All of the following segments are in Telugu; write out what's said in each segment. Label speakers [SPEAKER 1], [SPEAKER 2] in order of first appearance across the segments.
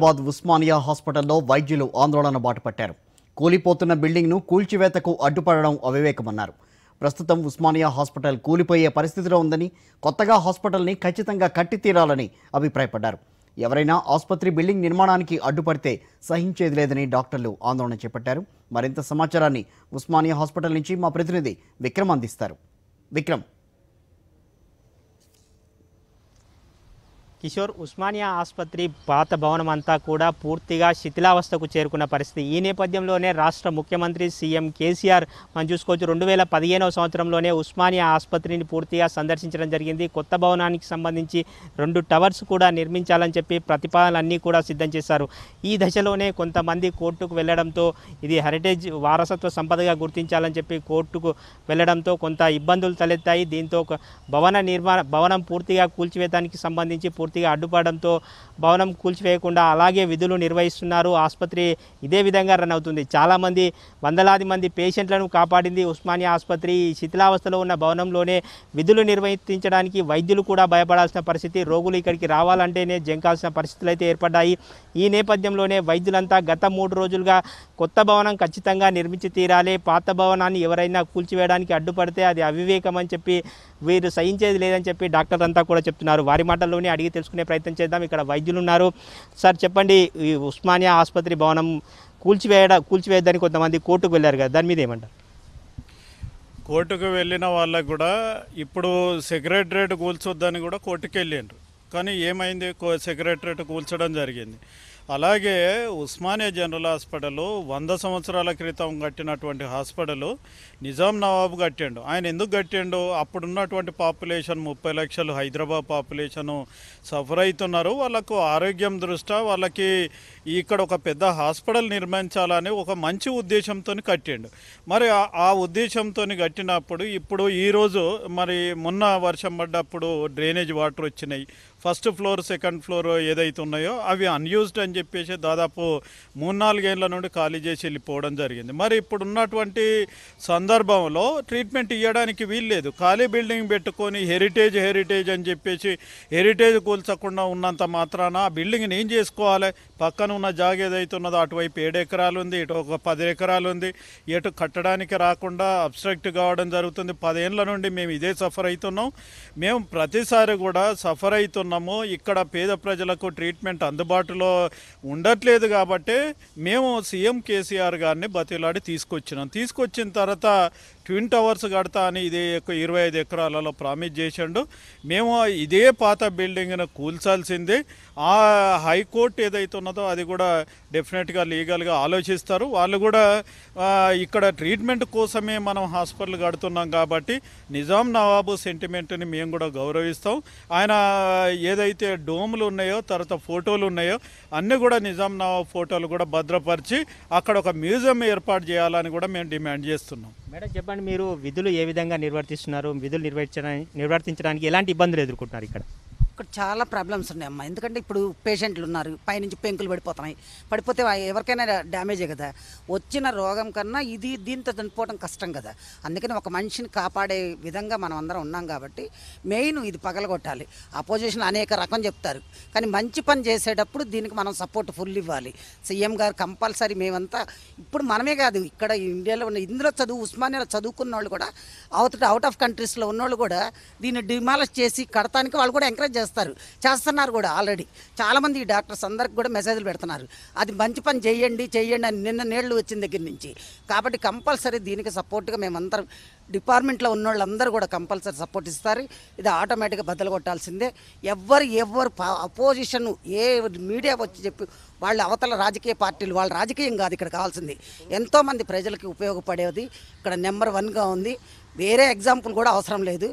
[SPEAKER 1] హైదరాబాద్ ఉస్మానియా హాస్పిటల్లో వైద్యులు ఆందోళన బాటుపట్టారు కూలిపోతున్న బిల్డింగ్ను కూల్చివేతకు అడ్డుపడడం అవివేకమన్నారు ప్రస్తుతం ఉస్మానియా హాస్పిటల్ కూలిపోయే పరిస్థితిలో ఉందని కొత్తగా హాస్పిటల్ని ఖచ్చితంగా కట్టి తీరాలని అభిప్రాయపడ్డారు ఎవరైనా ఆసుపత్రి బిల్డింగ్ నిర్మాణానికి అడ్డుపడితే సహించేది లేదని డాక్టర్లు ఆందోళన చేపట్టారు మరింత సమాచారాన్ని ఉస్మానియా హాస్పిటల్ నుంచి మా ప్రతినిధి విక్రమ్ అందిస్తారు విక్రమ్ కిషోర్
[SPEAKER 2] ఉస్మానియా ఆసుపత్రి పాత భవనం అంతా కూడా పూర్తిగా శిథిలావస్థకు చేరుకున్న పరిస్థితి ఈ నేపథ్యంలోనే రాష్ట్ర ముఖ్యమంత్రి సీఎం కేసీఆర్ మనం చూసుకోవచ్చు రెండు వేల పదిహేనవ సంవత్సరంలోనే ఉస్మానియా ఆసుపత్రిని పూర్తిగా సందర్శించడం జరిగింది కొత్త భవనానికి సంబంధించి రెండు టవర్స్ కూడా నిర్మించాలని చెప్పి ప్రతిపాదనలన్నీ కూడా సిద్ధం చేశారు ఈ దశలోనే కొంతమంది కోర్టుకు వెళ్లడంతో ఇది హెరిటేజ్ వారసత్వ సంపదగా గుర్తించాలని చెప్పి కోర్టుకు వెళ్లడంతో కొంత ఇబ్బందులు తలెత్తాయి దీంతో భవన నిర్మాణ భవనం పూర్తిగా కూల్చివేతానికి సంబంధించి పూర్తి పూర్తిగా అడ్డుపడంతో భవనం కూల్చివేయకుండా అలాగే విధులు నిర్వహిస్తున్నారు ఆసుపత్రి ఇదే విధంగా రన్ అవుతుంది చాలామంది వందలాది మంది పేషెంట్లను కాపాడింది ఉస్మానియా ఆసుపత్రి శిథిలావస్థలో ఉన్న భవనంలోనే విధులు నిర్వహించడానికి వైద్యులు కూడా భయపడాల్సిన పరిస్థితి రోగులు ఇక్కడికి రావాలంటేనే జంకాల్సిన పరిస్థితులు అయితే ఏర్పడ్డాయి ఈ నేపథ్యంలోనే వైద్యులంతా గత మూడు రోజులుగా కొత్త భవనం ఖచ్చితంగా నిర్మించి తీరాలి పాత భవనాన్ని ఎవరైనా కూల్చివేయడానికి అడ్డుపడితే అది అవివేకం అని చెప్పి వీరు సహించేది లేదని చెప్పి డాక్టర్లంతా కూడా చెప్తున్నారు వారి మాటల్లోనే అడిగి తెలుసుకునే ప్రయత్నం చేద్దాం ఇక్కడ వైద్యులు ఉన్నారు సార్ చెప్పండి ఈ ఉస్మానియా ఆసుపత్రి భవనం కూల్చివేయడ కూల్చివేయద్దని కొంతమంది కోర్టుకు వెళ్ళారు కదా దాని మీద ఏమంటారు
[SPEAKER 3] కోర్టుకు వెళ్ళిన వాళ్ళకు కూడా ఇప్పుడు సెక్రటరేట్ కూల్చొద్దని కూడా కోర్టుకు వెళ్ళిండ్రు కానీ ఏమైంది సెక్రటరేట్ కూల్చడం జరిగింది అలాగే ఉస్మానియా జనరల్ హాస్పిటల్ వంద సంవత్సరాల క్రితం కట్టినటువంటి హాస్పిటల్ నిజాం నవాబు కట్టిండు ఆయన ఎందుకు కట్టిండు అప్పుడున్నటువంటి పాపులేషన్ ముప్పై లక్షలు హైదరాబాద్ పాపులేషన్ సఫర్ అవుతున్నారు వాళ్ళకు ఆరోగ్యం దృష్ట్యా వాళ్ళకి ఇక్కడ ఒక పెద్ద హాస్పిటల్ నిర్మించాలని ఒక మంచి ఉద్దేశంతో కట్టిండు మరి ఆ ఉద్దేశంతో కట్టినప్పుడు ఇప్పుడు ఈరోజు మరి మొన్న వర్షం పడ్డప్పుడు డ్రైనేజ్ వాటర్ వచ్చినాయి ఫస్ట్ ఫ్లోర్ సెకండ్ ఫ్లోర్ ఏదైతే ఉన్నాయో అవి అన్యూజ్డ్ అని చెప్పేసి దాదాపు మూడు నాలుగేళ్ల నుండి ఖాళీ చేసి వెళ్ళిపోవడం జరిగింది మరి ఇప్పుడు ఉన్నటువంటి సందర్భంలో ట్రీట్మెంట్ ఇవ్వడానికి వీల్లేదు ఖాళీ బిల్డింగ్ పెట్టుకొని హెరిటేజ్ హెరిటేజ్ అని చెప్పేసి హెరిటేజ్ కూల్చకుండా ఉన్నంత మాత్రాన ఆ బిల్డింగ్ని ఏం చేసుకోవాలి పక్కన ఉన్న జాగ ఏదైతే ఉన్నదో అటువైపు ఏడు ఎకరాలు ఉంది ఇటు ఒక పది ఎకరాలు ఉంది ఎటు కట్టడానికి రాకుండా అబ్స్ట్రక్ట్ కావడం జరుగుతుంది పదేళ్ళ నుండి మేము ఇదే సఫర్ అవుతున్నాం మేము ప్రతిసారి కూడా సఫర్ అవుతున్నాము ఇక్కడ పేద ప్రజలకు ట్రీట్మెంట్ అందుబాటులో ఉండట్లేదు కాబట్టి మేము సీఎం కేసీఆర్ గారిని బతిలాడి తీసుకొచ్చినాం తీసుకొచ్చిన తర్వాత ట్విన్ టవర్స్ కడతా అని ఇది ఇరవై ఐదు ఎకరాలలో ప్రామిస్ చేసిండు మేము ఇదే పాత బిల్డింగ్ను కూల్చాల్సింది ఆ హైకోర్టు ఏదైతే ఉన్నదో ప్రమాదం అది కూడా డెఫినెట్గా లీగల్గా ఆలోచిస్తారు వాళ్ళు కూడా ఇక్కడ ట్రీట్మెంట్ కోసమే మనం హాస్పిటల్ కడుతున్నాం కాబట్టి నిజాం నవాబు సెంటిమెంట్ని మేము కూడా గౌరవిస్తాం ఆయన ఏదైతే డోములు ఉన్నాయో తర్వాత ఫోటోలు ఉన్నాయో అన్నీ కూడా నిజాం నవాబు ఫోటోలు కూడా భద్రపరిచి అక్కడ ఒక మ్యూజియం ఏర్పాటు చేయాలని కూడా మేము డిమాండ్
[SPEAKER 2] చేస్తున్నాం
[SPEAKER 1] మేడం చెప్పండి మీరు
[SPEAKER 2] విధులు ఏ విధంగా నిర్వర్తిస్తున్నారు విధులు నిర్వహించడానికి నిర్వర్తించడానికి ఎలాంటి ఇబ్బందులు ఎదుర్కొంటున్నారు ఇక్కడ
[SPEAKER 1] ఇక్కడ చాలా ప్రాబ్లమ్స్ ఉన్నాయమ్మా ఎందుకంటే ఇప్పుడు పేషెంట్లు ఉన్నారు పైనుంచి పెంకులు పడిపోతున్నాయి పడిపోతే ఎవరికైనా డ్యామేజే కదా వచ్చిన రోగం కన్నా ఇది దీంతో చనిపోవడం కష్టం కదా అందుకని ఒక మనిషిని కాపాడే విధంగా మనం అందరం ఉన్నాం కాబట్టి మెయిన్ ఇది పగలగొట్టాలి అపోజిషన్ అనేక రకం చెప్తారు కానీ మంచి పని చేసేటప్పుడు దీనికి మనం సపోర్ట్ ఫుల్ ఇవ్వాలి సీఎం గారు కంపల్సరీ మేమంతా ఇప్పుడు మనమే కాదు ఇక్కడ ఇండియాలో ఉన్న ఇందులో చదువు ఉస్మానియాలో చదువుకున్న వాళ్ళు కూడా అవుట్ అవుట్ ఆఫ్ కంట్రీస్లో ఉన్నోళ్ళు కూడా దీన్ని డిమాలిష్ చేసి కడతానికి వాళ్ళు కూడా ఎంకరేజ్ చేస్తారు చేస్తున్నారు కూడా ఆల్రెడీ చాలామంది ఈ డాక్టర్స్ అందరికి కూడా మెసేజ్లు పెడుతున్నారు అది మంచి పని చేయండి చేయండి అని నిన్న నీళ్లు వచ్చిన దగ్గర నుంచి కాబట్టి కంపల్సరీ దీనికి సపోర్ట్గా మేమందరం డిపార్ట్మెంట్లో ఉన్న వాళ్ళందరూ కూడా కంపల్సరీ సపోర్ట్ ఇస్తారు ఇది ఆటోమేటిక్గా బద్దలు కొట్టాల్సిందే ఎవ్వరు ఎవ్వరు అపోజిషన్ ఏ మీడియా వచ్చి చెప్పి వాళ్ళ అవతల రాజకీయ పార్టీలు వాళ్ళ రాజకీయం కాదు ఇక్కడ కావాల్సింది ఎంతోమంది ప్రజలకి ఉపయోగపడేది ఇక్కడ నెంబర్ వన్గా ఉంది వేరే ఎగ్జాంపుల్ కూడా అవసరం లేదు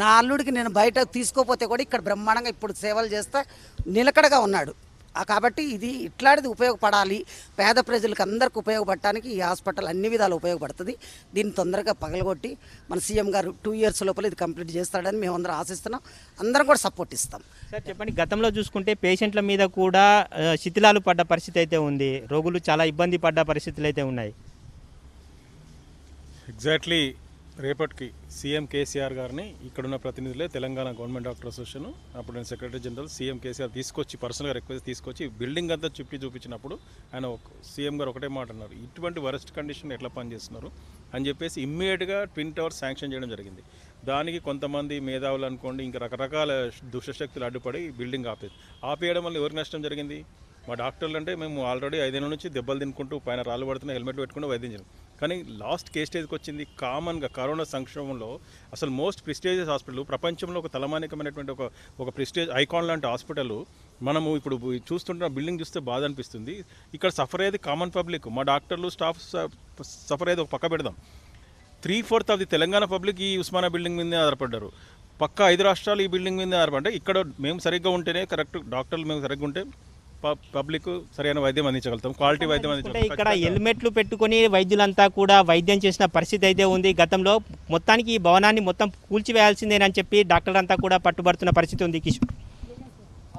[SPEAKER 1] నా అల్లుడికి నేను బయట తీసుకోపోతే కూడా ఇక్కడ బ్రహ్మాండంగా ఇప్పుడు సేవలు చేస్తే నిలకడగా ఉన్నాడు కాబట్టి ఇది ఇట్లాంటిది ఉపయోగపడాలి పేద ప్రజలకు అందరికి ఉపయోగపడటానికి ఈ హాస్పిటల్ అన్ని విధాలు ఉపయోగపడుతుంది దీన్ని తొందరగా పగలగొట్టి మన సీఎం గారు టూ ఇయర్స్ లోపల ఇది కంప్లీట్ చేస్తాడని మేము అందరం ఆశిస్తున్నాం అందరం కూడా సపోర్ట్ ఇస్తాం
[SPEAKER 2] సార్ చెప్పండి గతంలో చూసుకుంటే పేషెంట్ల మీద కూడా శిథిలాలు పడ్డ పరిస్థితి అయితే ఉంది రోగులు చాలా ఇబ్బంది పడ్డ పరిస్థితులు అయితే ఉన్నాయి
[SPEAKER 4] ఎగ్జాక్ట్లీ రేపటికి సీఎం కేసీఆర్ గారిని ఇక్కడున్న ప్రతినిధులే తెలంగాణ గవర్నమెంట్ డాక్టర్ అసోసియేషన్ అప్పుడు నేను సెక్రటరీ జనరల్ సీఎం కేసీఆర్ తీసుకొచ్చి పర్సనల్గా రిక్వెస్ట్ తీసుకొచ్చి బిల్డింగ్ అంతా చుట్టి చూపించినప్పుడు ఆయన సీఎం గారు ఒకటే మాట అన్నారు ఇటువంటి వరస్ట్ కండిషన్ ఎట్లా పనిచేస్తున్నారు అని చెప్పేసి ఇమ్మీడియట్గా ట్విన్ టవర్స్ శాంక్షన్ చేయడం జరిగింది దానికి కొంతమంది మేధావులు అనుకోండి ఇంకా రకరకాల దుష్టశక్తులు అడ్డుపడి బిల్డింగ్ ఆపేది ఆపేయడం వల్ల ఎవరికి నష్టం జరిగింది మా డాక్టర్లు అంటే మేము ఆల్రెడీ ఐదేళ్ళ నుంచి దెబ్బలు తినుకుంటూ పైన రాళ్ళు పడుతున్న హెల్మెట్ పెట్టుకుంటూ వైద్యం కానీ లాస్ట్ కే స్టేజ్కి వచ్చింది కామన్గా కరోనా సంక్షోభంలో అసలు మోస్ట్ ప్రిస్టేజియస్ హాస్పిటల్ ప్రపంచంలో ఒక తలమానికమైనటువంటి ఒక ఒక ప్రిస్టేజ్ ఐకాన్ లాంటి హాస్పిటల్ మనము ఇప్పుడు చూస్తుంటున్న బిల్డింగ్ చూస్తే బాధ అనిపిస్తుంది ఇక్కడ సఫర్ అయ్యేది కామన్ పబ్లిక్ మా డాక్టర్లు స్టాఫ్ సఫర్ అయ్యేది ఒక పక్క పెడదాం three fourth of the Telangana public ఈ ఉస్మానా బిల్డింగ్ మీద ఆధారపడ్డారు పక్క ఐదు రాష్ట్రాలు ఈ బిల్డింగ్ మీద ఆధారపడ్డాయి ఇక్కడ మేము సరిగ్గా ఉంటేనే కరెక్ట్ డాక్టర్లు మేము సరిగ్గా ఉంటే పబ్లిక్ సరైన వైద్యం అందించగలుగుతాం క్వాలిటీ వైద్యం అందించగలుగుతాం ఇక్కడ
[SPEAKER 2] హెల్మెట్లు పెట్టుకుని వైద్యులంతా కూడా వైద్యం చేసిన పరిస్థితి అయితే ఉంది గతంలో మొత్తానికి ఈ భవనాన్ని మొత్తం కూల్చివేయాల్సిందేనని చెప్పి డాక్టర్లంతా కూడా పట్టుబడుతున్న పరిస్థితి ఉంది కిషోర్